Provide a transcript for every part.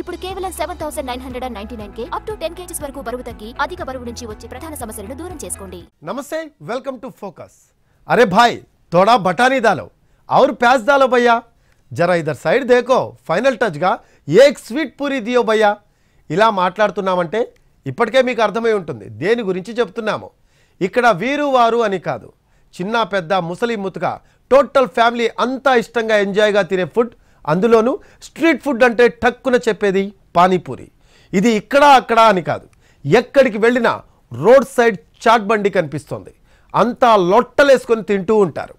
ఇప్పుడు కేవలం seven thousand nine hundred and ninety nine కే అప్ టు టెన్ కేజీస్ వరకు బరువు తగ్గి అధిక బరువు నుంచి వచ్చే ప్రధాన సమస్యలను దూరం చేసుకోండి నమస్తే వెల్కమ్ టు ఫోకస్ అరే భాయ్ తోడా బఠానీ దాలో అవురు ప్యాస్ దాలో భయ్యా జర ఇదర్ సైడ్ దేకో ఫైనల్ టచ్గా ఏ స్వీట్ పూరి దియో భయ్యా ఇలా మాట్లాడుతున్నామంటే ఇప్పటికే మీకు అర్థమై ఉంటుంది దేని గురించి చెప్తున్నాము ఇక్కడ వీరు వారు అని కాదు చిన్న పెద్ద ముసలి ముతుక టోటల్ ఫ్యామిలీ అంతా ఇష్టంగా ఎంజాయ్గా తినే ఫుడ్ అందులోనూ స్ట్రీట్ ఫుడ్ అంటే టక్కున చెప్పేది పానీపూరి ఇది ఇక్కడ అక్కడ అని కాదు ఎక్కడికి వెళ్ళినా రోడ్ సైడ్ చాట్ బండి కనిపిస్తుంది అంతా లొట్టలేసుకొని తింటూ ఉంటారు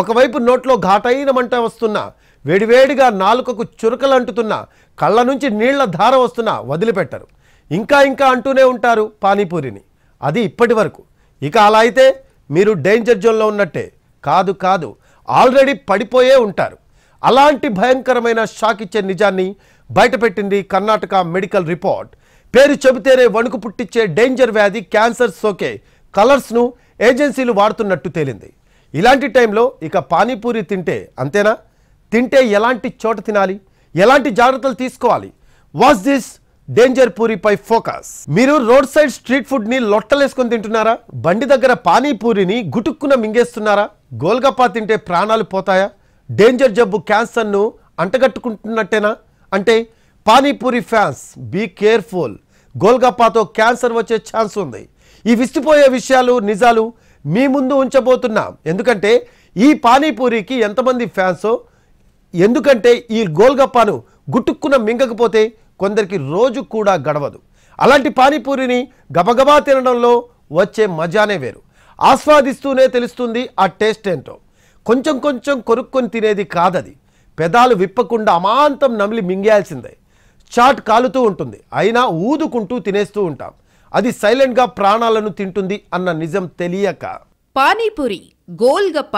ఒకవైపు నోట్లో ఘాటైన మంట వస్తున్నా వేడివేడిగా నాలుకకు చురుకలు అంటుతున్న కళ్ళ నుంచి నీళ్ల ధార వస్తున్నా వదిలిపెట్టరు ఇంకా ఇంకా అంటూనే ఉంటారు పానీపూరిని అది ఇప్పటి వరకు ఇక అలా అయితే మీరు డేంజర్ జోన్లో ఉన్నట్టే కాదు కాదు ఆల్రెడీ పడిపోయే ఉంటారు అలాంటి భయంకరమైన షాక్ ఇచ్చే నిజాన్ని బయటపెట్టింది కర్ణాటక మెడికల్ రిపోర్ట్ పేరు చెబితేనే వణుకు పుట్టించే డేంజర్ వ్యాధి క్యాన్సర్ సోకే కలర్స్ను ఏజెన్సీలు వాడుతున్నట్టు తేలింది ఇలాంటి టైంలో ఇక పానీపూరి తింటే అంతేనా తింటే ఎలాంటి చోట తినాలి ఎలాంటి జాగ్రత్తలు తీసుకోవాలి వాస్ దిస్ డేంజర్ పూరిపై ఫోకస్ మీరు రోడ్ సైడ్ స్ట్రీట్ ఫుడ్ని లొట్టలేసుకొని తింటున్నారా బండి దగ్గర పానీపూరిని గుటుక్కున మింగేస్తున్నారా గోల్గప్పా తింటే ప్రాణాలు పోతాయా డేంజర్ జబ్బు క్యాన్సర్ను అంటగట్టుకుంటున్నట్టేనా అంటే పానీపూరి ఫ్యాన్స్ బీ కేర్ఫుల్ గోల్గప్పాతో క్యాన్సర్ వచ్చే ఛాన్స్ ఉంది ఈ విస్తుపోయే విషయాలు నిజాలు మీ ముందు ఉంచబోతున్నాం ఎందుకంటే ఈ పానీపూరికి ఎంతమంది ఫ్యాన్సో ఎందుకంటే ఈ గోల్గప్పాను గుట్టుక్కున మింగకపోతే కొందరికి రోజు కూడా గడవదు అలాంటి పానీపూరిని గబగబా తినడంలో వచ్చే మజానే వేరు ఆస్వాదిస్తూనే తెలుస్తుంది ఆ టేస్ట్ ఏంటో కొంచెం కొంచెం కొనుక్కొని తినేది కాదది పెదాలు విప్పకుండా అమాంతం నమిలి మింగేయాల్సిందే చాట్ కాలుతూ ఉంటుంది అయినా ఊదుకుంటూ తినేస్తూ ఉంటాం అది సైలెంట్గా ప్రాణాలను తింటుంది అన్న నిజం తెలియక పానీపూరి గోల్గప్ప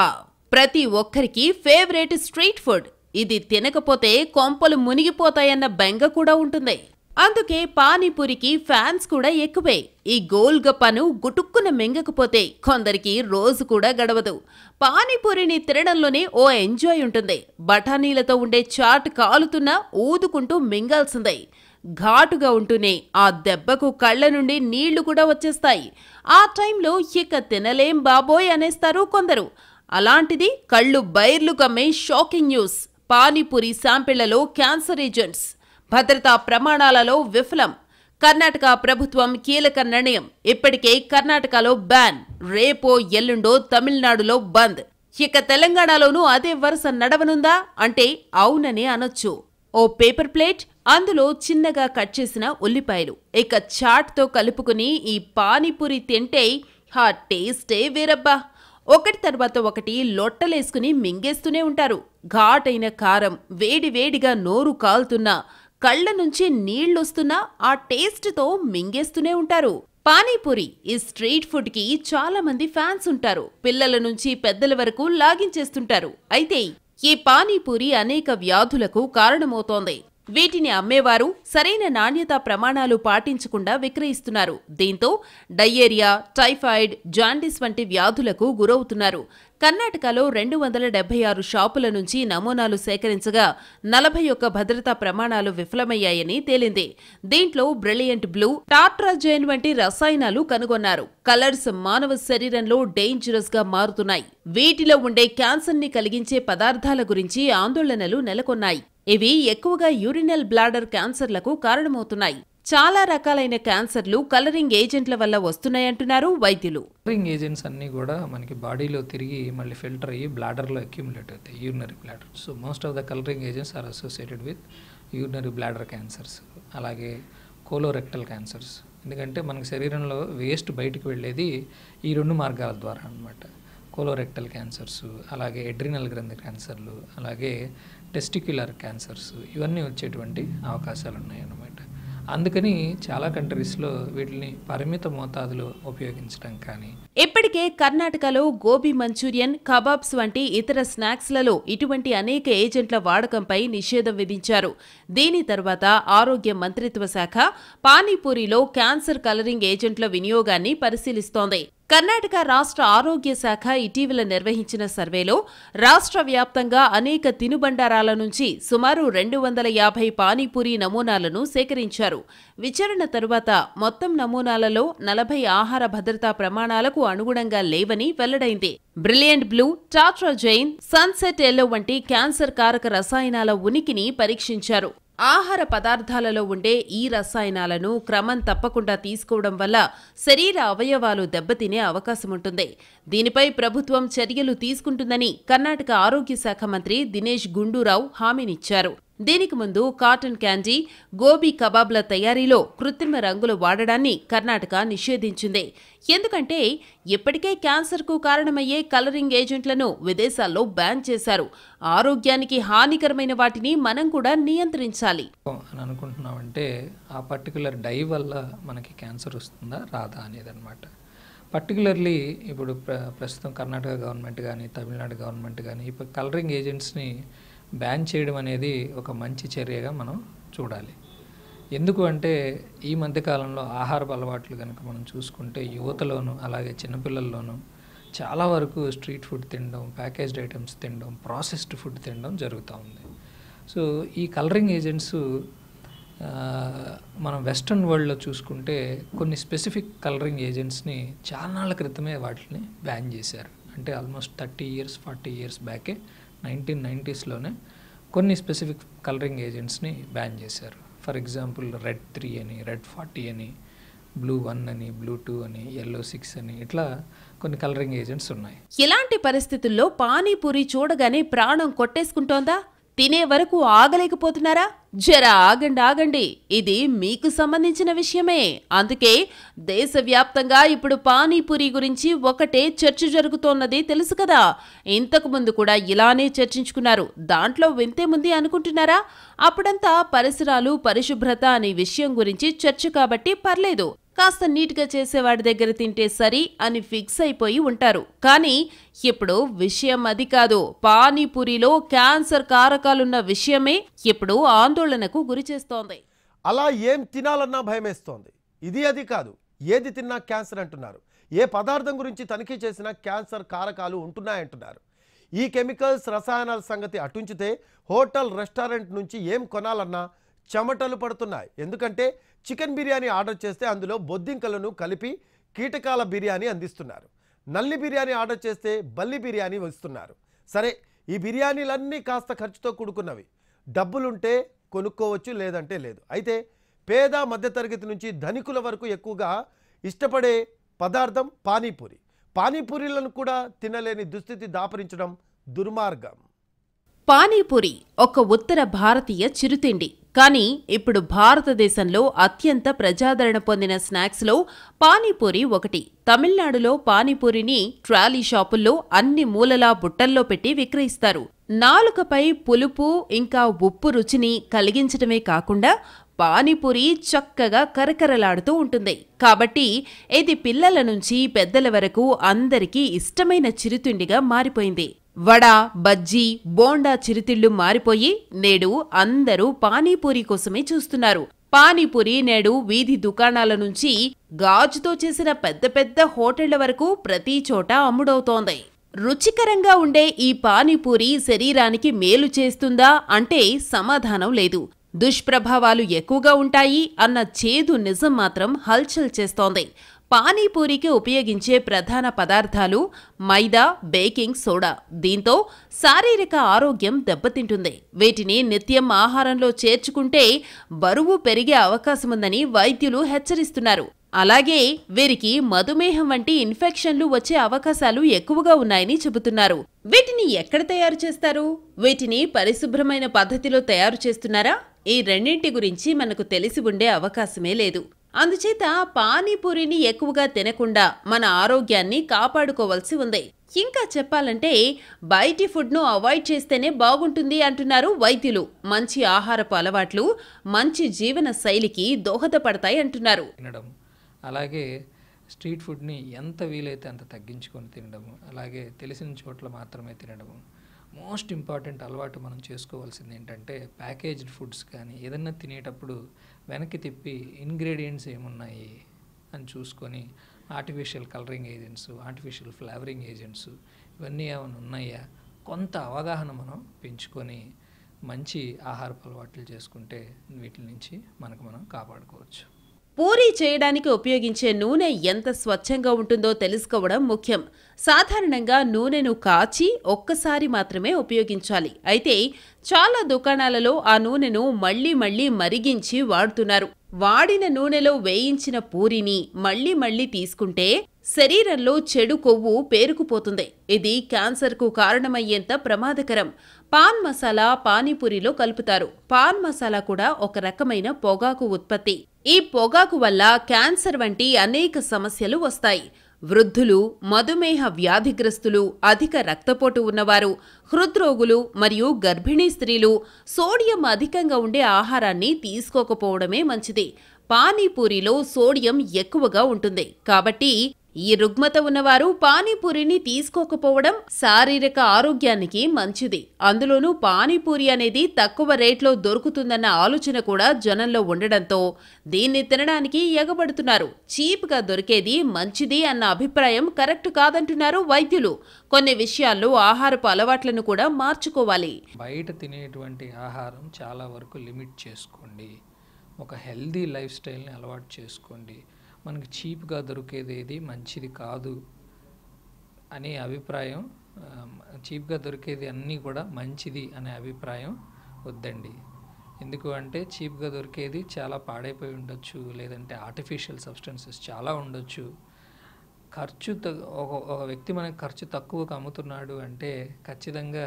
ప్రతి ఒక్కరికి ఫేవరెట్ స్ట్రీట్ ఫుడ్ ఇది తినకపోతే కొంపలు మునిగిపోతాయన్న బెంగ కూడా ఉంటుంది అందుకే పానీపూరికి ఫ్యాన్స్ కూడా ఎక్కువే ఈ గోల్గప్పను గుటుక్కున మింగకపోతే కొందరికి రోజు కూడా గడవదు పానీపూరిని తినడంలోనే ఓ ఎంజాయ్ ఉంటుంది బఠానీలతో ఉండే చాట్ కాలుతున్నా ఊదుకుంటూ మింగాల్సిందే ఘాటుగా ఉంటూనే ఆ దెబ్బకు కళ్ళ నుండి నీళ్లు కూడా వచ్చేస్తాయి ఆ టైంలో ఇక తినలేం బాబోయ్ అనేస్తారు కొందరు అలాంటిది కళ్ళు బైర్లు కమ్మే షాకింగ్ న్యూస్ పానీపూరి శాంపిళ్లలో క్యాన్సర్ ఏజెంట్స్ భద్రతా ప్రమాణాలలో విఫలం కర్ణాటక ప్రభుత్వం కీలక నిర్ణయం ఇప్పటికే కర్ణాటకలో బ్యాన్ రేపో ఎల్లుండో తమిళనాడులో బంద్ ఇక తెలంగాణలోనూ అదే వరుస నడవనుందా అంటే అవుననే అనొచ్చు ఓ పేపర్ ప్లేట్ అందులో చిన్నగా కట్ చేసిన ఉల్లిపాయలు ఇక చాట్తో కలుపుకుని ఈ పానీపూరి తింటే హా టేస్టే వేరబ్బా ఒకటి తర్వాత ఒకటి లొట్టలేసుకుని మింగేస్తూనే ఉంటారు ఘాటైన కారం వేడివేడిగా నోరు కాలుతున్నా కళ్ళ నుంచి నీళ్లొస్తున్నా ఆ టేస్ట్తో మింగేస్తూనే ఉంటారు పానీపూరి ఈ స్ట్రీట్ ఫుడ్ కి చాలా మంది ఫ్యాన్స్ ఉంటారు పిల్లల నుంచి పెద్దల వరకు లాగించేస్తుంటారు అయితే ఈ పానీపూరి అనేక వ్యాధులకు కారణమవుతోంది వీటిని అమ్మేవారు సరైన నాణ్యత ప్రమాణాలు పాటించకుండా విక్రయిస్తున్నారు దీంతో డయేరియా టైఫాయిడ్ జాండీస్ వంటి వ్యాధులకు గురవుతున్నారు కర్ణాటకలో రెండు వందల డెబ్బై ఆరు షాపుల నుంచి నమూనాలు సేకరించగా నలభై ఒక్క భద్రతా ప్రమాణాలు విఫలమయ్యాయని తేలింది దీంట్లో బ్రిలియంట్ బ్లూ టాట్రాజైన్ వంటి రసాయనాలు కనుగొన్నారు కలర్స్ మానవ శరీరంలో డేంజరస్ గా మారుతున్నాయి వీటిలో ఉండే క్యాన్సర్ ని కలిగించే పదార్థాల గురించి ఆందోళనలు నెలకొన్నాయి ఇవి ఎక్కువగా యూరినల్ బ్లాడర్ క్యాన్సర్లకు కారణమవుతున్నాయి చాలా రకాలైన క్యాన్సర్లు కలరింగ్ ఏజెంట్ల వల్ల వస్తున్నాయంటున్నారు వైద్యులు కలరింగ్ ఏజెంట్స్ అన్నీ కూడా మనకి బాడీలో తిరిగి మళ్ళీ ఫిల్టర్ అయ్యి బ్లాడర్లో అక్యూములేట్ అవుతాయి urinary bladder so most of the colouring agents are associated with urinary bladder cancers అలాగే కోలోరెక్టల్ క్యాన్సర్స్ ఎందుకంటే మనకి శరీరంలో వేస్ట్ బయటకు వెళ్ళేది ఈ రెండు మార్గాల ద్వారా అనమాట కోలోరెక్టల్ క్యాన్సర్స్ అలాగే ఎడ్రినల్ గ్రంథి క్యాన్సర్లు అలాగే టెస్టిక్యులర్ క్యాన్సర్స్ ఇవన్నీ వచ్చేటువంటి అవకాశాలు ఉన్నాయన్నమాట అందుకని చాలా కంట్రీస్లో వీటిని పరిమిత మోతాదులో ఉపయోగించడం కానీ ఇప్పటికే కర్ణాటకలో గోబీ మంచూరియన్ కబాబ్స్ వంటి ఇతర స్నాక్స్లలో ఇటువంటి అనేక ఏజెంట్ల వాడకంపై నిషేధం విధించారు దీని తర్వాత ఆరోగ్య మంత్రిత్వ శాఖ పానీపూరిలో క్యాన్సర్ కలరింగ్ ఏజెంట్ల వినియోగాన్ని పరిశీలిస్తోంది కర్ణాటక రాష్ట్ర ఆరోగ్య శాఖ ఇటీవల నిర్వహించిన సర్వేలో రాష్ట్ర వ్యాప్తంగా అనేక తినుబండారాల నుంచి సుమారు రెండు వందల యాభై పానీపూరి నమూనాలను సేకరించారు విచారణ తరువాత మొత్తం నమూనాలలో నలభై ఆహార భద్రతా ప్రమాణాలకు అనుగుణంగా లేవని వెల్లడైంది brilliant blue tartrazine sunset yellow వంటి క్యాన్సర్ కారక రసాయనాల ఉనికిని పరీక్షించారు ఆహార పదార్థాలలో ఉండే ఈ రసాయనాలను క్రమం తప్పకుండా తీసుకోవడం వల్ల శరీర అవయవాలు దెబ్బతినే అవకాశం ఉంటుంది దీనిపై ప్రభుత్వం చర్యలు తీసుకుంటుందని కర్ణాటక ఆరోగ్య శాఖ మంత్రి దినేష్ గుండూరావు హామీనిచ్చారు దీనికి ముందు కాటన్ క్యాండీ గోబీ కబాబ్ల తయారీలో కృత్రిమ రంగులు వాడడాన్ని కర్ణాటక నిషేధించింది ఎందుకంటే ఇప్పటికే క్యాన్సర్కు కారణమయ్యే కలరింగ్ ఏజెంట్లను విదేశాల్లో బ్యాన్ చేశారు ఆరోగ్యానికి హానికరమైన వాటిని మనం కూడా నియంత్రించాలి అని అనుకుంటున్నామంటే ఆ పర్టికులర్ డై వల్ల మనకి క్యాన్సర్ వస్తుందా రాదా అనేది అనమాట పర్టికులర్లీ ఇప్పుడు ప్ర ప్రస్తుతం కర్ణాటక గవర్నమెంట్ కానీ తమిళనాడు గవర్నమెంట్ కానీ ఇప్పుడు కలరింగ్ ఏజెంట్స్ని బ్యాన్ చేయడం అనేది ఒక మంచి చర్యగా మనం చూడాలి ఎందుకు అంటే ఈ మధ్యకాలంలో ఆహారపు అలవాట్లు కనుక మనం చూసుకుంటే యువతలోను అలాగే చిన్నపిల్లల్లోనూ చాలా వరకు స్ట్రీట్ ఫుడ్ తినడం ప్యాకేజ్డ్ ఐటమ్స్ తినడం ప్రాసెస్డ్ ఫుడ్ తినడం జరుగుతూ ఉంది సో ఈ కలరింగ్ ఏజెంట్స్ మనం వెస్ట్రన్ వరల్డ్లో చూసుకుంటే కొన్ని స్పెసిఫిక్ కలరింగ్ ఏజెంట్స్ని చాలా నాళ్ళ క్రితమే వాటిని బ్యాన్ చేశారు అంటే almost thirty years forty years బ్యాకే నైన్టీన్ నైంటీస్లోనే కొన్ని స్పెసిఫిక్ కలరింగ్ ఏజెంట్స్ని బ్యాన్ చేశారు ఫర్ ఎగ్జాంపుల్ రెడ్ త్రీ అని రెడ్ ఫార్టీ అని బ్లూ వన్ అని బ్లూ టూ అని ఎల్లో సిక్స్ అని ఇట్లా కొన్ని కలరింగ్ ఏజెంట్స్ ఉన్నాయి ఇలాంటి పరిస్థితుల్లో పానీపూరి చూడగానే ప్రాణం కొట్టేసుకుంటోందా తినే వరకు ఆగలేకపోతున్నారా జర ఆగండి ఆగండి ఇది మీకు సంబంధించిన విషయమే అందుకే దేశవ్యాప్తంగా ఇప్పుడు పానీపూరి గురించి ఒకటే చర్చ జరుగుతోన్నది తెలుసు కదా ఇంతకు ముందు కూడా ఇలానే చర్చించుకున్నారు దాంట్లో వింతేముంది అనుకుంటున్నారా అప్పుడంతా పరిసరాలు పరిశుభ్రత అనే విషయం గురించి చర్చ కాబట్టి పర్లేదు కాస్త నీట్గా చేసేవాడి దగ్గర తింటే సరి అని ఫిక్స్ అయిపోయి ఉంటారు కానీ ఇప్పుడు విషయం అది కాదు పానీపూరిలో క్యాన్సర్ కారకాలున్న విషయమే ఇప్పుడు ఆందోళనకు గురి చేస్తోంది అలా ఏం తినాలన్నా భయమేస్తోంది ఇది అది కాదు ఏది తిన్నా క్యాన్సర్ అంటున్నారు ఏ పదార్థం గురించి తనిఖీ చేసినా క్యాన్సర్ కారకాలు ఉంటున్నాయంటున్నారు ఈ కెమికల్స్ రసాయనాల సంగతి అటుంచితే హోటల్ రెస్టారెంట్ నుంచి ఏం కొనాలన్నా చెమటలు పడుతున్నాయి ఎందుకంటే చికెన్ బిర్యానీ ఆర్డర్ చేస్తే అందులో బొద్దింకలను కలిపి కీటకాల బిర్యానీ అందిస్తున్నారు నల్లి బిర్యానీ ఆర్డర్ చేస్తే బల్లి బిర్యానీ వస్తున్నారు సరే ఈ బిర్యానీలన్నీ కాస్త ఖర్చుతో కూడుకున్నవి డబ్బులుంటే కొనుక్కోవచ్చు లేదంటే లేదు అయితే పేద మధ్యతరగతి నుంచి ధనికుల వరకు ఎక్కువగా ఇష్టపడే పదార్థం పానీపూరి పానీపూరీలను కూడా తినలేని దుస్థితి దాపరించడం దుర్మార్గం పానీపూరి ఒక ఉత్తర భారతీయ చిరుతిండి కానీ ఇప్పుడు భారతదేశంలో అత్యంత ప్రజాదరణ పొందిన స్నాక్స్లో పానీపూరి ఒకటి తమిళనాడులో పానీపూరిని ట్రాలీ షాపుల్లో అన్ని మూలలా బుట్టల్లో పెట్టి విక్రయిస్తారు నాలుకపై పులుపు ఇంకా ఉప్పు రుచిని కలిగించడమే కాకుండా పానీపూరి చక్కగా కరకరలాడుతూ ఉంటుంది కాబట్టి ఇది పిల్లల నుంచి పెద్దల వరకు అందరికీ ఇష్టమైన చిరుతిండిగా మారిపోయింది వడ బజ్జీ బోండా చిరుతిళ్లు మారిపోయి నేడు అందరూ పానీపూరి కోసమే చూస్తున్నారు పానీపూరి నేడు వీధి దుకాణాల నుంచి గాజుతో చేసిన పెద్ద పెద్ద హోటళ్ల వరకు ప్రతి చోట అమ్ముడవుతోంది రుచికరంగా ఉండే ఈ పానీపూరి శరీరానికి మేలు చేస్తుందా అంటే సమాధానం లేదు దుష్ప్రభావాలు ఎక్కువగా ఉంటాయి అన్న చేదు నిజం మాత్రం హల్చల్ చేస్తోంది పానీపూరికి ఉపయోగించే ప్రధాన పదార్థాలు మైదా బేకింగ్ సోడా దీంతో శారీరక ఆరోగ్యం దెబ్బతింటుంది వీటిని నిత్యం ఆహారంలో చేర్చుకుంటే బరువు పెరిగే అవకాశముందని వైద్యులు హెచ్చరిస్తున్నారు అలాగే వీరికి మధుమేహం వంటి ఇన్ఫెక్షన్లు వచ్చే అవకాశాలు ఎక్కువగా ఉన్నాయని చెబుతున్నారు వీటిని ఎక్కడ తయారు చేస్తారు వీటిని పరిశుభ్రమైన పద్ధతిలో తయారు చేస్తున్నారా ఈ రెండింటి గురించి మనకు తెలిసి ఉండే అవకాశమే లేదు అందుచేత పానీపూరిని ఎక్కువగా తినకుండా మన ఆరోగ్యాన్ని కాపాడుకోవాల్సి ఉంది ఇంకా చెప్పాలంటే బయటి ఫుడ్ను అవాయిడ్ చేస్తేనే బాగుంటుంది అంటున్నారు వైద్యులు మంచి ఆహారపు అలవాట్లు మంచి జీవన శైలికి దోహదపడతాయి అంటున్నారు తినడం అలాగే స్ట్రీట్ ఫుడ్ని ఎంత వీలైతే అంత తగ్గించుకొని తినడము అలాగే తెలిసిన చోట్ల మాత్రమే తినడము మోస్ట్ ఇంపార్టెంట్ అలవాటు మనం చేసుకోవాల్సింది ఏంటంటే ప్యాకేజ్డ్ ఫుడ్స్ కానీ ఏదన్నా తినేటప్పుడు వెనక్కి తిప్పి ఇంగ్రీడియంట్స్ ఏమున్నాయి అని చూసుకొని artificial colouring agents artificial flavouring agents ఇవన్నీ ఏమైనా ఉన్నాయా కొంత అవగాహన మనం పెంచుకొని మంచి ఆహారపు అలవాట్లు చేసుకుంటే వీటి నుంచి మనకు మనం కాపాడుకోవచ్చు పూరీ చేయడానికి ఉపయోగించే నూనె ఎంత స్వచ్ఛంగా ఉంటుందో తెలుసుకోవడం ముఖ్యం సాధారణంగా నూనెను కాచి ఒక్కసారి మాత్రమే ఉపయోగించాలి అయితే చాలా దుకాణాలలో ఆ నూనెను మళ్లీ మళ్లీ మరిగించి వాడుతున్నారు వాడిన నూనెలో వేయించిన పూరిని మళ్లీ మళ్లీ తీసుకుంటే శరీరంలో చెడు కొవ్వు పేరుకుపోతుంది ఇది క్యాన్సర్కు కారణమయ్యేంత ప్రమాదకరం పాన్ మసాలా పానీపూరిలో కలుపుతారు పాన్ మసాలా కూడా ఒక రకమైన పొగాకు ఉత్పత్తి ఈ పొగాకు వల్ల క్యాన్సర్ వంటి అనేక సమస్యలు వస్తాయి వృద్ధులు మధుమేహ వ్యాధిగ్రస్తులు అధిక రక్తపోటు ఉన్నవారు హృద్రోగులు మరియు గర్భిణీ స్త్రీలు సోడియం అధికంగా ఉండే ఆహారాన్ని తీసుకోకపోవడమే మంచిది పానీపూరిలో సోడియం ఎక్కువగా ఉంటుంది కాబట్టి ఈ రుగ్మత ఉన్నవారు పానీపూరిని తీసుకోకపోవడం శారీరక ఆరోగ్యానికి మంచిది అందులోనూ పానీపూరి అనేది తక్కువ రేట్లో దొరుకుతుందన్న ఆలోచన కూడా జనంలో ఉండడంతో దీన్ని తినడానికి ఎగబడుతున్నారు చీప్గా దొరికేది మంచిది అన్న అభిప్రాయం కరెక్ట్ కాదంటున్నారు వైద్యులు కొన్ని విషయాల్లో ఆహారపు అలవాట్లను కూడా మార్చుకోవాలి బయట తినేటువంటి ఆహారం చాలా వరకు లిమిట్ చేసుకోండి ఒక హెల్దీ లైఫ్ స్టైల్ని అలవాటు చేసుకోండి మనకి చీప్గా దొరికేది ఏది మంచిది కాదు అనే అభిప్రాయం చీప్గా దొరికేది అన్నీ కూడా మంచిది అనే అభిప్రాయం వద్దండి ఎందుకు అంటే చీప్గా దొరికేది చాలా పాడైపోయి ఉండొచ్చు లేదంటే ఆర్టిఫిషియల్ సబ్స్టెన్సెస్ చాలా ఉండొచ్చు ఖర్చు ఒక ఒక వ్యక్తి మనకి ఖర్చు తక్కువకు అమ్ముతున్నాడు అంటే ఖచ్చితంగా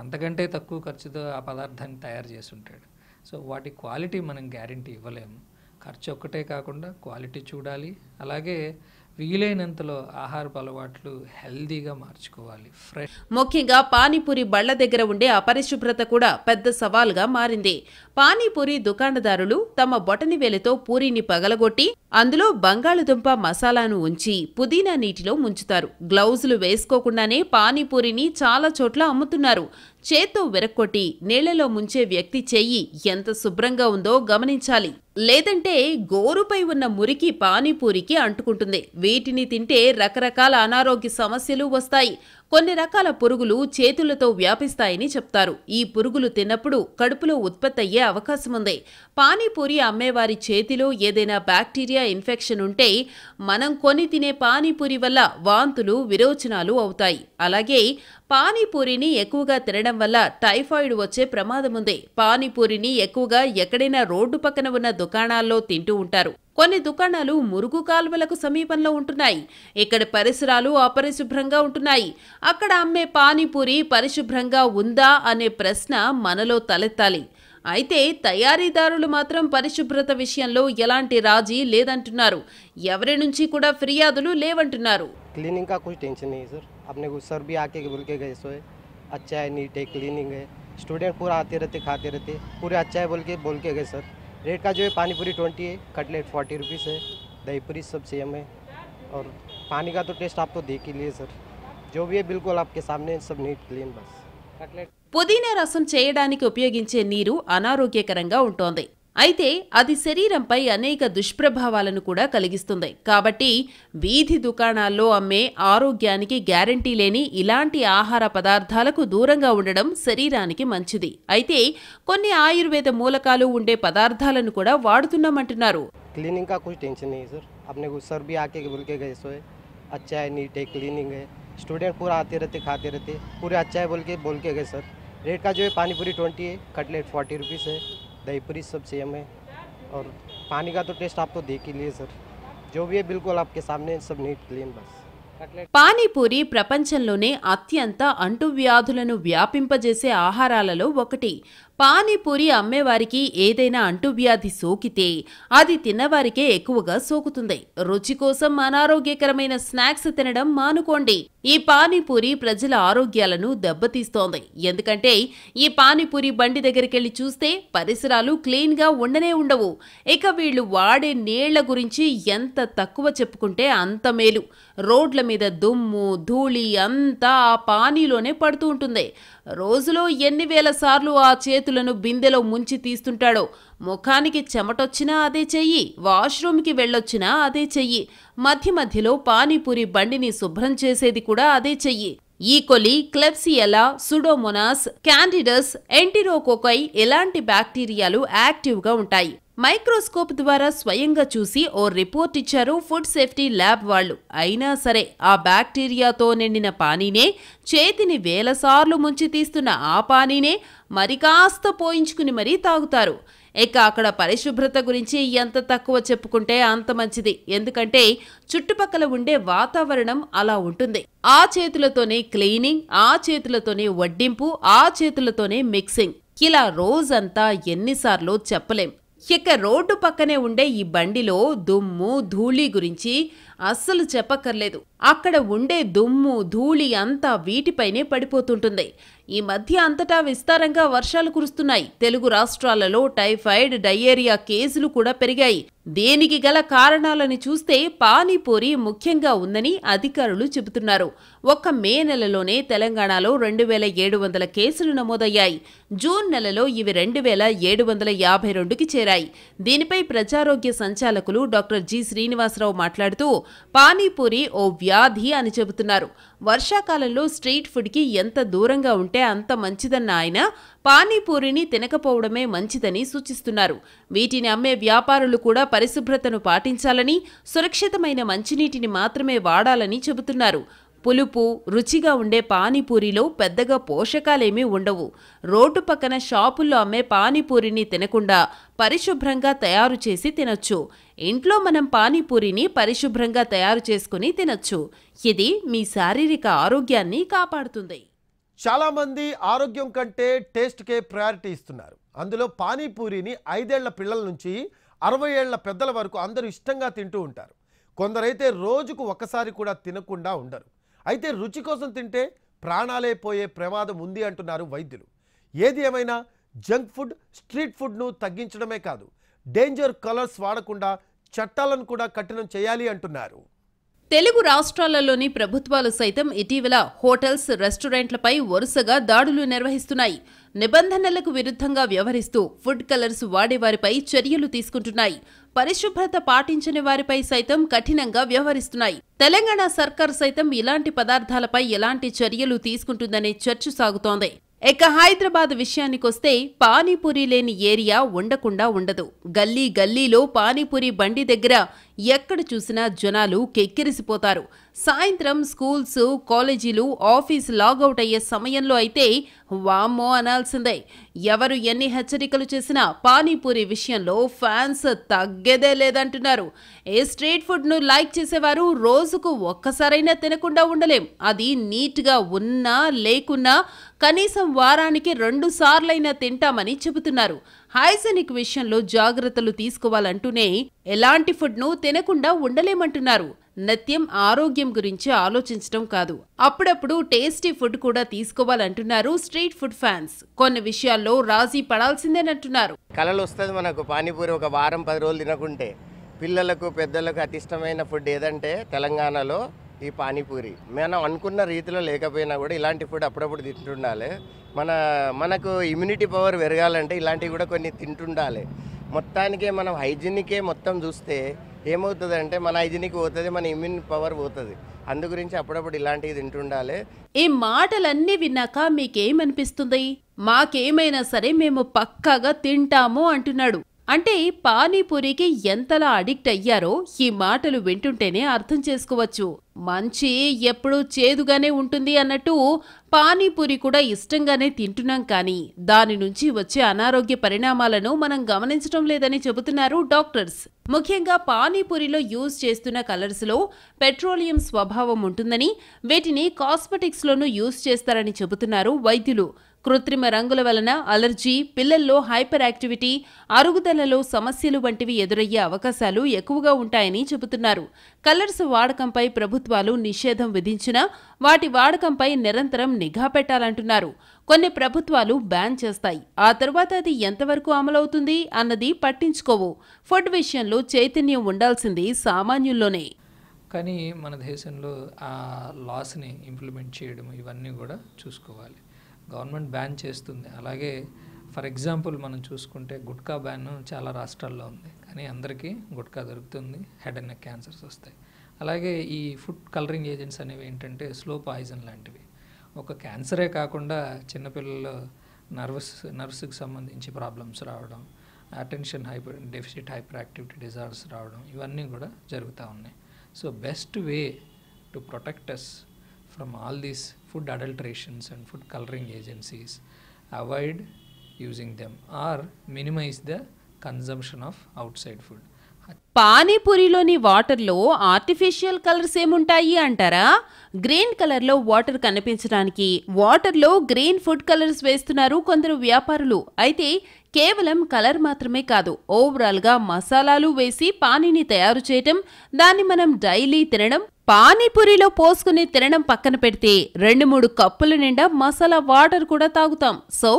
అంతకంటే తక్కువ ఖర్చుతో ఆ పదార్థాన్ని తయారు చేసి ఉంటాడు సో వాటి క్వాలిటీ మనం గ్యారంటీ ఇవ్వలేము ఖర్చు ఒక్కటే కాకుండా క్వాలిటీ చూడాలి అలాగే వీలైనంతలో ఆహారపు అలవాట్లు హెల్దీగా మార్చుకోవాలి ఫ్రెష్ ముఖ్యంగా పానీపూరి బళ్ల దగ్గర ఉండే అపరిశుభ్రత కూడా పెద్ద సవాల్గా మారింది పానీపూరి దుకాణదారులు తమ బొటని వేలితో పూరీని పగలగొట్టి అందులో బంగాళదుంప మసాలాను ఉంచి పుదీనా నీటిలో ముంచుతారు గ్లౌజులు వేసుకోకుండానే పానీపూరిని చాలా చోట్ల అమ్ముతున్నారు చేత్తో విరక్కొట్టి నీళ్లలో ముంచే వ్యక్తి చెయ్యి ఎంత శుభ్రంగా ఉందో గమనించాలి లేదంటే గోరుపై ఉన్న మురికి పానీపూరికి అంటుకుంటుంది వీటిని తింటే రకరకాల అనారోగ్య సమస్యలు వస్తాయి కొన్ని రకాల పురుగులు చేతులతో వ్యాపిస్తాయని చెప్తారు ఈ పురుగులు తిన్నప్పుడు కడుపులో ఉత్పత్తి అయ్యే అవకాశముంది పానీపూరి అమ్మేవారి చేతిలో ఏదైనా బ్యాక్టీరియా ఇన్ఫెక్షన్ ఉంటే మనం కొని తినే పానీపూరి వల్ల వాంతులు విరోచనాలు అవుతాయి అలాగే పానీపూరిని ఎక్కువగా తినడం వల్ల టైఫాయిడ్ వచ్చే ప్రమాదముంది పానీపూరిని ఎక్కువగా ఎక్కడైనా రోడ్డు పక్కన ఉన్న దుకాణాల్లో తింటూ ఉంటారు కొన్ని దుకాణాలు మురుగు కాలువలకు సమీపంలో ఉంటున్నాయి ఇక్కడ పరిసరాలు అపరిశుభ్రంగా ఉంటున్నాయి అక్కడ అమ్మే పానీపూరి పరిశుభ్రంగా ఉందా అనే ప్రశ్న మనలో తలెత్తాలి అయితే తయారీదారులు మాత్రం పరిశుభ్రత విషయంలో ఎలాంటి రాజీ లేదంటున్నారు ఎవరి నుంచి కూడా ఫిర్యాదులు లేవంటున్నారు స్టూడెంట్ का कुछ टेंशन సార్ है सर आपने कुछ सर भी आके रेट का जो है पानी पूरी ट्वेंटी है कटलेट फोर्टी रुपीज़ है दही पूरी सब सेम है और पानी का तो टेस्ट आप तो देख ही लिए सर जो भी है बिल्कुल आपके सामने सब नीट क्लीन बस कटलेट पुदीना रसम चेयड़ा उपयोगे नीर అనారోగ్యకరంగా उ అయితే అది శరీరంపై అనేక దుష్ప్రభావాలను కూడా కలిగిస్తుంది కాబట్టి వీధి దుకాణాల్లో అమ్మే ఆరోగ్యానికి గ్యారంటీ లేని ఇలాంటి ఆహార పదార్థాలకు దూరంగా ఉండడం శరీరానికి మంచిది అయితే కొన్ని ఆయుర్వేద మూలకాలు ఉండే పదార్థాలను కూడా వాడుతున్నామంటున్నారు क्लीनिंग का कुछ टेंशन नहीं है सर अपने को सर भी आके बोल के गए सो है अच्छा है नीट है क्लीनिंग है स्टूडेंट पूरा आते रहते खाते रहते पूरे अच्छा दही पूरी सब सेम है और पानी का तो टेस्ट आप तो देख ही लिए सर जो भी है बिल्कुल आपके सामने सब नीट क्लीन बस पानीपूरी प्रपंच అత్యంత అంటువ్యాధులను व्यापिंपजेसे ఆహారాలలో పానీపూరి అమ్మేవారికి ఏదైనా అంటువ్యాధి సోకితే అది తిన్నవారికే ఎక్కువగా సోకుతుంది రుచి కోసం అనారోగ్యకరమైన స్నాక్స్ తినడం మానుకోండి ఈ పానీపూరి ప్రజల ఆరోగ్యాలను దెబ్బతీస్తోంది ఎందుకంటే ఈ పానీపూరి బండి దగ్గరికెళ్లి చూస్తే పరిసరాలు క్లీన్గా ఉండనే ఉండవు ఇక వీళ్ళు వాడే నీళ్ల గురించి ఎంత తక్కువ చెప్పుకుంటే అంత మేలు రోడ్ల మీద దుమ్ము ధూళి అంతా ఆ పానీలోనే పడుతూ ఉంటుంది రోజులో ఎన్ని వేల సార్లు ఆ చేతు చేతులను బిందెలో ముంచి తీస్తుంటాడో ముఖానికి చెమటొచ్చినా అదే చెయ్యి వాష్రూమ్కి వెళ్ళొచ్చినా అదే చెయ్యి మధ్య మధ్యలో పానీపూరి బండిని శుభ్రం చేసేది కూడా అదే చెయ్యి ఈకొలి క్లెప్సియలా సుడోమోనాస్ క్యాండిడస్ ఎంటిరోకోకై ఎలాంటి బ్యాక్టీరియాలు యాక్టివ్గా ఉంటాయి మైక్రోస్కోప్ ద్వారా స్వయంగా చూసి ఓ రిపోర్ట్ ఇచ్చారు ఫుడ్ సేఫ్టీ ల్యాబ్ వాళ్ళు అయినా సరే ఆ బ్యాక్టీరియాతో నిండిన పానీనే చేతిని వేలసార్లు ముంచి తీస్తున్న ఆ పానీనే మరి కాస్త పోయించుకుని మరీ తాగుతారు ఇక అక్కడ పరిశుభ్రత గురించి ఎంత తక్కువ చెప్పుకుంటే అంత మంచిది ఎందుకంటే చుట్టుపక్కల ఉండే వాతావరణం అలా ఉంటుంది ఆ చేతులతోనే క్లీనింగ్ ఆ చేతులతోనే వడ్డింపు ఆ చేతులతోనే మిక్సింగ్ ఇలా రోజంతా ఎన్నిసార్లు చెప్పలేం ఇక రోడ్డు పక్కనే ఉండే ఈ బండిలో దుమ్ము ధూళి గురించి అస్సలు చెప్పక్కర్లేదు అక్కడ ఉండే దుమ్ము ధూళి అంతా వీటిపైనే పడిపోతుంటుంది ఈ మధ్య అంతటా విస్తారంగా వర్షాలు కురుస్తున్నాయి తెలుగు రాష్ట్రాలలో టైఫాయిడ్ డయేరియా కేసులు కూడా పెరిగాయి దేనికి గల కారణాలని చూస్తే పానీపూరి ముఖ్యంగా ఉందని అధికారులు చెబుతున్నారు ఒక్క మే నెలలోనే తెలంగాణలో రెండు వేల ఏడు వందల కేసులు నమోదయ్యాయి జూన్ నెలలో ఇవి రెండు వేల ఏడు వందల యాభై రెండుకి చేరాయి దీనిపై ప్రజారోగ్య సంచాలకులు డాక్టర్ జి శ్రీనివాసరావు మాట్లాడుతూ పానీపూరి ఓ వ్యాధి అని చెబుతున్నారు వర్షాకాలంలో స్ట్రీట్ ఫుడ్కి ఎంత దూరంగా ఉంటే అంత మంచిదన్న ఆయన పానీపూరిని తినకపోవడమే మంచిదని సూచిస్తున్నారు వీటిని అమ్మే వ్యాపారులు కూడా పరిశుభ్రతను పాటించాలని సురక్షితమైన మంచినీటిని మాత్రమే వాడాలని చెబుతున్నారు పులుపు రుచిగా ఉండే పానీపూరిలో పెద్దగా పోషకాలేమీ ఉండవు రోడ్డు పక్కన షాపుల్లో అమ్మే పానీపూరిని తినకుండా పరిశుభ్రంగా తయారు చేసి తినొచ్చు ఇంట్లో మనం పానీపూరిని పరిశుభ్రంగా తయారు చేసుకుని తినచ్చు ఇది మీ శారీరక ఆరోగ్యాన్ని కాపాడుతుంది చాలామంది ఆరోగ్యం కంటే టేస్ట్కే ప్రయారిటీ ఇస్తున్నారు అందులో పానీపూరిని ఐదేళ్ల పిల్లల నుంచి అరవై ఏళ్ల పెద్దల వరకు అందరూ ఇష్టంగా తింటూ ఉంటారు కొందరైతే రోజుకు ఒక్కసారి కూడా తినకుండా ఉండరు అయితే రుచి కోసం తింటే ప్రాణాలే పోయే ప్రమాదం ఉంది అంటున్నారు వైద్యులు ఏది ఏమైనా జంక్ ఫుడ్ స్ట్రీట్ ఫుడ్ను తగ్గించడమే కాదు డేంజర్ కలర్స్ వాడకుండా చట్టాలను కూడా కఠినం చేయాలి అంటున్నారు తెలుగు రాష్ట్రాలలోని ప్రభుత్వాలు సైతం ఇటీవల హోటల్స్ రెస్టారెంట్లపై వరుసగా దాడులు నిర్వహిస్తున్నాయి నిబంధనలకు విరుద్ధంగా వ్యవహరిస్తూ ఫుడ్ కలర్స్ వాడేవారిపై చర్యలు తీసుకుంటున్నాయి పరిశుభ్రత పాటించని వారిపై సైతం కఠినంగా వ్యవహరిస్తున్నాయి తెలంగాణ సర్కార్ సైతం ఇలాంటి పదార్థాలపై ఎలాంటి చర్యలు తీసుకుంటుందనే చర్చ సాగుతోంది ఇక హైదరాబాద్ విషయానికొస్తే పానీపూరి లేని ఏరియా ఉండకుండా ఉండదు గల్లీ గల్లీలో పానీపూరి బండి దగ్గర ఎక్కడ చూసినా జనాలు కెక్కిరిసిపోతారు సాయంత్రం స్కూల్స్ కాలేజీలు ఆఫీస్ లాగౌట్ అయ్యే సమయంలో అయితే వామ్మో అనాల్సిందే ఎవరు ఎన్ని హెచ్చరికలు చేసినా పానీపూరి విషయంలో ఫ్యాన్స్ తగ్గేదే లేదంటున్నారు ఏ స్ట్రీట్ ఫుడ్ను లైక్ చేసేవారు రోజుకు ఒక్కసారైనా తినకుండా ఉండలేం అది నీట్గా ఉన్నా లేకున్నా కనీసం వారానికి రెండు సార్లైనా తింటామని చెబుతున్నారు హైజెనిక్ విషయంలో జాగ్రత్తలు తీసుకోవాలంటూనే ఎలాంటి ఫుడ్ను తినకుండా ఉండలేమంటున్నారు నత్యం ఆరోగ్యం గురించి ఆలోచించడం కాదు అప్పుడప్పుడు టేస్టీ ఫుడ్ కూడా తీసుకోవాలంటున్నారు స్ట్రీట్ ఫుడ్ ఫ్యాన్స్ కొన్ని విషయాల్లో రాజీ పడాల్సిందేనంటున్నారు కళలు వస్తుంది మనకు పానీపూరి ఒక వారం పది రోజులు తినకుంటే పిల్లలకు పెద్దలకు అతిష్టమైన ఫుడ్ ఏదంటే తెలంగాణలో ఈ పానీపూరి మనం అనుకున్న రీతిలో లేకపోయినా కూడా ఇలాంటి ఫుడ్ అప్పుడప్పుడు తింటుండాలి మన మనకు ఇమ్యూనిటీ పవర్ పెరగాలంటే ఇలాంటివి కూడా కొన్ని తింటుండాలి మొత్తానికే మనం హైజీనికే మొత్తం చూస్తే ఏమవుతుందంటే మన హైజీనిక్ పోతుంది మన ఇమ్యూన్ పవర్ పోతుంది అందు గురించి అప్పుడప్పుడు ఇలాంటివి తింటుండాలి ఈ మాటలన్నీ విన్నాక మీకేమనిపిస్తుంది మాకేమైనా సరే మేము పక్కాగా తింటాము అంటున్నాడు అంటే పానీపూరికి ఎంతలా అడిక్ట్ అయ్యారో ఈ మాటలు వింటుంటేనే అర్థం చేసుకోవచ్చు మంచి ఎప్పుడూ చేదుగానే ఉంటుంది అన్నట్టు పానీపూరి కూడా ఇష్టంగానే తింటున్నాం కానీ దాని నుంచి వచ్చే అనారోగ్య పరిణామాలను మనం గమనించడం లేదని చెబుతున్నారు డాక్టర్స్ ముఖ్యంగా పానీపూరిలో యూజ్ చేస్తున్న కలర్స్లో పెట్రోలియం స్వభావం ఉంటుందని వీటిని కాస్మెటిక్స్లోనూ యూజ్ చేస్తారని చెబుతున్నారు వైద్యులు కృత్రిమ రంగుల వలన అలర్జీ పిల్లల్లో హైపర్ యాక్టివిటీ అరుగుదలలో సమస్యలు వంటివి ఎదురయ్యే అవకాశాలు ఎక్కువగా ఉంటాయని చెబుతున్నారు కలర్స్ వాడకంపై ప్రభుత్వాలు నిషేధం విధించినా వాటి వాడకంపై నిరంతరం నిఘా పెట్టాలంటున్నారు కొన్ని ప్రభుత్వాలు బ్యాన్ చేస్తాయి ఆ తర్వాత అది ఎంతవరకు అమలవుతుంది అన్నది పట్టించుకోవు ఫుడ్ విషయంలో చైతన్యం ఉండాల్సింది సామాన్యుల్లోనే కానీ మన దేశంలో ఆ లాస్ని ఇంప్లిమెంట్ చేయడం ఇవన్నీ కూడా చూసుకోవాలి గవర్నమెంట్ బ్యాన్ చేస్తుంది అలాగే ఫర్ ఎగ్జాంపుల్ మనం చూసుకుంటే గుట్కా బ్యాన్ చాలా రాష్ట్రాల్లో ఉంది కానీ అందరికీ గుట్కా దొరుకుతుంది హెడ్ అండ్ నెక్ క్యాన్సర్స్ వస్తాయి అలాగే ఈ ఫుడ్ కలరింగ్ ఏజెంట్స్ అనేవి ఏంటంటే స్లో పాయిజన్ లాంటివి ఒక క్యాన్సరే కాకుండా చిన్నపిల్లలు నర్వస్ నర్వస్కి సంబంధించి ప్రాబ్లమ్స్ రావడం attention hyper deficit hyperactivity disorders రావడం ఇవన్నీ కూడా జరుగుతూ ఉన్నాయి so best way to protect us from all these adulterations and food colouring agencies avoid using them or minimise the consumption of outside food పానీపూరిలోని వాటర్లో artificial colours ఏముంటాయి అంటారా green కలర్లో వాటర్ కనిపించడానికి వాటర్లో గ్రీన్ ఫుడ్ కలర్స్ వేస్తున్నారు కొందరు వ్యాపారులు అయితే కేవలం కలర్ మాత్రమే కాదు ఓవరాల్గా మసాలాలు వేసి పానీని తయారు చేయటం దాన్ని మనం డైలీ తినడం పానీపూరిలో పోసుకుని తినడం పక్కన పెడితే రెండు మూడు కప్పుల నిండా మసాలా వాటర్ కూడా తాగుతాం సో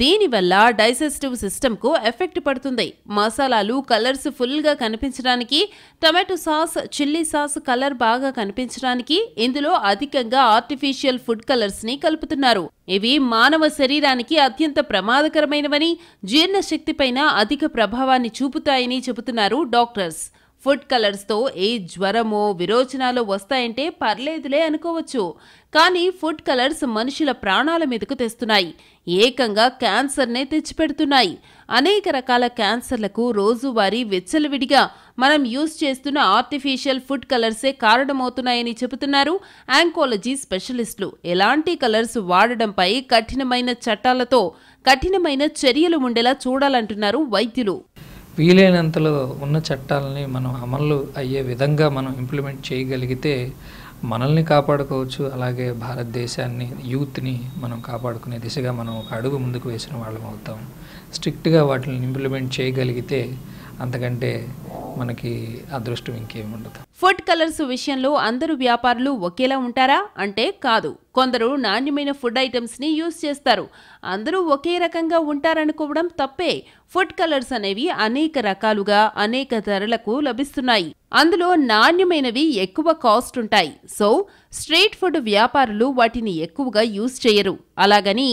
దీనివల్ల డైజెస్టివ్ సిస్టమ్కు ఎఫెక్ట్ పడుతుంది మసాలాలు కలర్స్ ఫుల్గా కనిపించడానికి tomato sauce chilli sauce colour బాగా కనిపించడానికి ఇందులో అధికంగా ఆర్టిఫిషియల్ ఫుడ్ కలర్స్ని కలుపుతున్నారు ఇవి మానవ శరీరానికి అత్యంత ప్రమాదకరమైనవని జీర్ణశక్తిపైన అధిక ప్రభావాన్ని చూపుతాయని చెబుతున్నారు డాక్టర్స్ ఫుడ్ కలర్స్తో ఏ జ్వరమో విరోచనాలు వస్తాయంటే పర్లేదులే అనుకోవచ్చు కానీ ఫుడ్ కలర్స్ మనుషుల ప్రాణాల మీదకు తెస్తున్నాయి ఏకంగా క్యాన్సర్నే తెచ్చిపెడుతున్నాయి అనేక రకాల క్యాన్సర్లకు రోజువారీ వెచ్చలవిడిగా మనం యూజ్ చేస్తున్న ఆర్టిఫిషియల్ ఫుడ్ కలర్సే కారణమవుతున్నాయని చెబుతున్నారు యాంకోలజీ స్పెషలిస్టులు ఎలాంటి కలర్స్ వాడడంపై కఠినమైన చట్టాలతో కఠినమైన చర్యలు ఉండేలా చూడాలంటున్నారు వైద్యులు వీలైనంతలో ఉన్న చట్టాలని మనం అమలు అయ్యే విధంగా మనం ఇంప్లిమెంట్ చేయగలిగితే మనల్ని కాపాడుకోవచ్చు అలాగే భారతదేశాన్ని యూత్ని మనం కాపాడుకునే దిశగా మనం ఒక అడుగు ముందుకు వేసిన వాళ్ళం అవుతాం స్ట్రిక్ట్గా వాటిని ఇంప్లిమెంట్ చేయగలిగితే అంతకంటే మనకి అదృష్టం ఇంకేమి ఉండదు ఫుడ్ కలర్స్ విషయంలో అందరూ వ్యాపారులు ఒకేలా ఉంటారా అంటే కాదు కొందరు నాణ్యమైన ఫుడ్ ఐటమ్స్ని యూజ్ చేస్తారు అందరూ ఒకే రకంగా ఉంటారనుకోవడం తప్పే ఫుడ్ కలర్స్ అనేవి అనేక రకాలుగా అనేక ధరలకు లభిస్తున్నాయి అందులో నాణ్యమైనవి ఎక్కువ కాస్ట్ ఉంటాయి సో స్ట్రీట్ ఫుడ్ వ్యాపారులు వాటిని ఎక్కువగా యూజ్ చేయరు అలాగని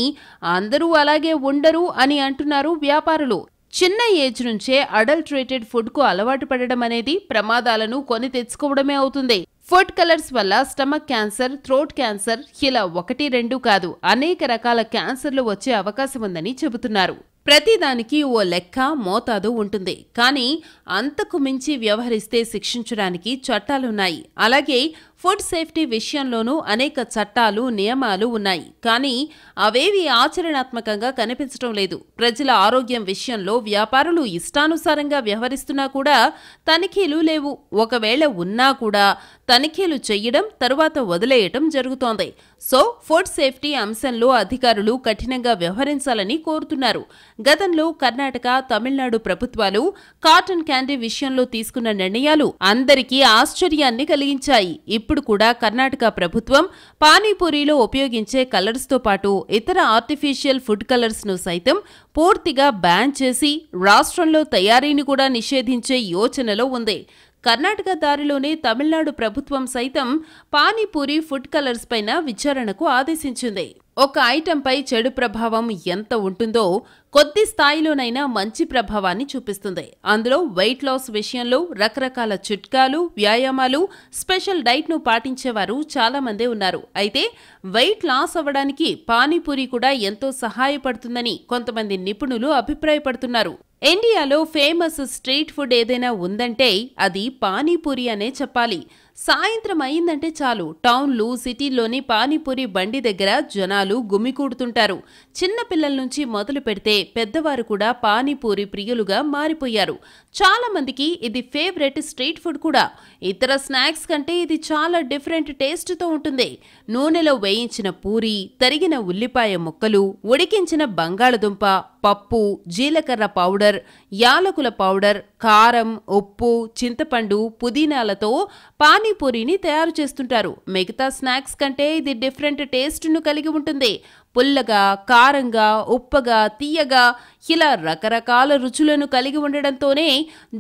అందరూ అలాగే ఉండరు అని అంటున్నారు వ్యాపారులు చిన్న ఏజ్ నుంచే అడల్ట్రేటెడ్ ఫుడ్కు అలవాటు పడడం అనేది ప్రమాదాలను కొని తెచ్చుకోవడమే అవుతుంది ఫుడ్ కలర్స్ వల్ల స్టమక్ క్యాన్సర్ థ్రోట్ క్యాన్సర్ ఇలా ఒకటి రెండు కాదు అనేక రకాల క్యాన్సర్లు వచ్చే అవకాశం ఉందని చెబుతున్నారు ప్రతిదానికి ఓ లెక్క మోతాదు ఉంటుంది కానీ అంతకు మించి వ్యవహరిస్తే శిక్షించడానికి చట్టాలున్నాయి అలాగే ఫుడ్ సేఫ్టీ విషయంలోనూ అనేక చట్టాలు నియమాలు ఉన్నాయి కానీ అవేవి ఆచరణాత్మకంగా కనిపించడం లేదు ప్రజల ఆరోగ్యం విషయంలో వ్యాపారులు ఇష్టానుసారంగా వ్యవహరిస్తున్నా కూడా తనిఖీలు లేవు ఒకవేళ ఉన్నా కూడా తనిఖీలు చేయడం తరువాత వదిలేయటం జరుగుతోంది సో ఫుడ్ సేఫ్టీ అంశంలో అధికారులు కఠినంగా వ్యవహరించాలని కోరుతున్నారు గతంలో కర్ణాటక తమిళనాడు ప్రభుత్వాలు కాటన్ క్యాండీ విషయంలో తీసుకున్న నిర్ణయాలు అందరికీ ఆశ్చర్యాన్ని కలిగించాయి ఇప్పుడు కూడా కర్ణాటక ప్రభుత్వం పానీపూరిలో ఉపయోగించే కలర్స్తో పాటు ఇతర ఆర్టిఫిషియల్ ఫుడ్ కలర్స్ను సైతం పూర్తిగా బ్యాన్ చేసి రాష్ట్రంలో తయారీని కూడా నిషేధించే యోచనలో ఉంది కర్ణాటక దారిలోనే తమిళనాడు ప్రభుత్వం సైతం పానీపూరి ఫుడ్ కలర్స్ పైన విచారణకు ఆదేశించింది ఒక ఐటెంపై చెడు ప్రభావం ఎంత ఉంటుందో కొద్ది స్థాయిలోనైనా మంచి ప్రభావాన్ని చూపిస్తుంది అందులో వెయిట్ లాస్ విషయంలో రకరకాల చిట్కాలు వ్యాయామాలు స్పెషల్ డైట్ను పాటించేవారు చాలామందే ఉన్నారు అయితే వెయిట్ లాస్ అవ్వడానికి పానీపూరి కూడా ఎంతో సహాయపడుతుందని కొంతమంది నిపుణులు అభిప్రాయపడుతున్నారు ఇండియాలో ఫేమస్ స్ట్రీట్ ఫుడ్ ఏదైనా ఉందంటే అది పానీపూరి అనే చెప్పాలి సాయంత్రం అయిందంటే చాలు టౌన్లు సిటీల్లోని పానీపూరి బండి దగ్గర జనాలు గుమికూడుతుంటారు చిన్నపిల్లల నుంచి మొదలు పెడితే పెద్దవారు కూడా పానీపూరి ప్రియులుగా మారిపోయారు చాలామందికి ఇది ఫేవరెట్ స్ట్రీట్ ఫుడ్ కూడా ఇతర స్నాక్స్ కంటే ఇది చాలా డిఫరెంట్ టేస్ట్తో ఉంటుంది నూనెలో వేయించిన పూరి తరిగిన ఉల్లిపాయ ముక్కలు ఉడికించిన బంగాళదుంప పప్పు జీలకర్ర పౌడర్ యాలకుల పౌడర్ కారం ఉప్పు చింతపండు పుదీనాలతో పానీ పానీపూరిని తయారు చేస్తుంటారు మిగతా స్నాక్స్ కంటే ఇది డిఫరెంట్ టేస్ట్ను కలిగి ఉంటుంది పుల్లగా కారంగా ఉప్పగా తీయగా ఇలా రకరకాల రుచులను కలిగి ఉండడంతోనే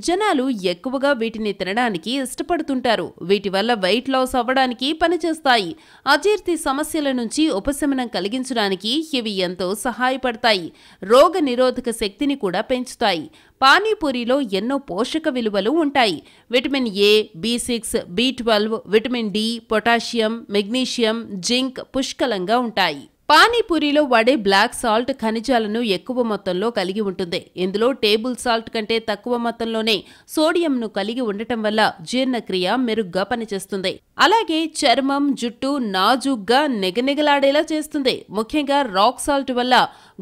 జనాలు ఎక్కువగా వీటిని తినడానికి ఇష్టపడుతుంటారు వీటి వల్ల వెయిట్ లాస్ అవ్వడానికి పనిచేస్తాయి అజీర్తి సమస్యల నుంచి ఉపశమనం కలిగించడానికి ఇవి ఎంతో సహాయపడతాయి రోగ నిరోధక శక్తిని కూడా పెంచుతాయి పానీపూరిలో ఎన్నో పోషక విలువలు ఉంటాయి vitamin A B six B twelve vitamin D potassium magnesium zinc పుష్కలంగా ఉంటాయి పానీపూరిలో వాడే బ్లాక్ సాల్ట్ ఖనిజాలను ఎక్కువ మొత్తంలో కలిగి ఉంటుంది ఇందులో టేబుల్ సాల్ట్ కంటే తక్కువ మొత్తంలోనే సోడియంను కలిగి ఉండటం వల్ల జీర్ణక్రియ మెరుగ్గా పనిచేస్తుంది అలాగే చర్మం జుట్టు నాజుగ్గా నెగనెగలాడేలా చేస్తుంది ముఖ్యంగా రాక్ సాల్ట్ వల్ల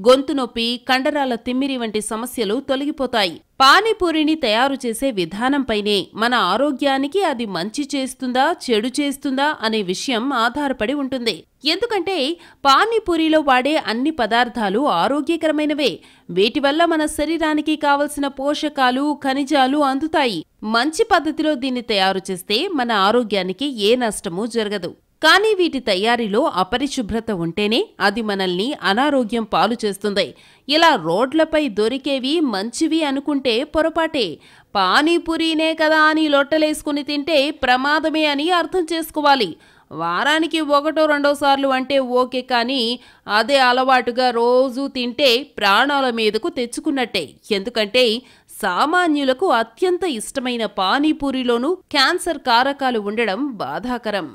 గొంతు నొప్పి కండరాల తిమ్మిరి వంటి సమస్యలు తొలగిపోతాయి పానీపూరిని తయారు చేసే విధానంపైనే మన ఆరోగ్యానికి అది మంచి చేస్తుందా చెడు చేస్తుందా అనే విషయం ఆధారపడి ఉంటుంది ఎందుకంటే పానీపూరిలో వాడే అన్ని పదార్థాలు ఆరోగ్యకరమైనవే వీటి వల్ల మన శరీరానికి కావలసిన పోషకాలు ఖనిజాలు అందుతాయి మంచి పద్ధతిలో దీన్ని తయారు చేస్తే మన ఆరోగ్యానికి ఏ నష్టమూ జరగదు కానీ వీటి తయారీలో అపరిశుభ్రత ఉంటేనే అది మనల్ని అనారోగ్యం పాలు చేస్తుంది ఇలా రోడ్లపై దొరికేవి మంచివి అనుకుంటే పొరపాటే పానీపూరినే కదా అని లొట్టలేసుకుని తింటే ప్రమాదమే అని అర్థం చేసుకోవాలి వారానికి ఒకటో రెండోసార్లు అంటే ఓకే కానీ అదే అలవాటుగా రోజూ తింటే ప్రాణాల మీదకు తెచ్చుకున్నట్టే ఎందుకంటే సామాన్యులకు అత్యంత ఇష్టమైన పానీపూరిలోనూ క్యాన్సర్ కారకాలు ఉండడం బాధాకరం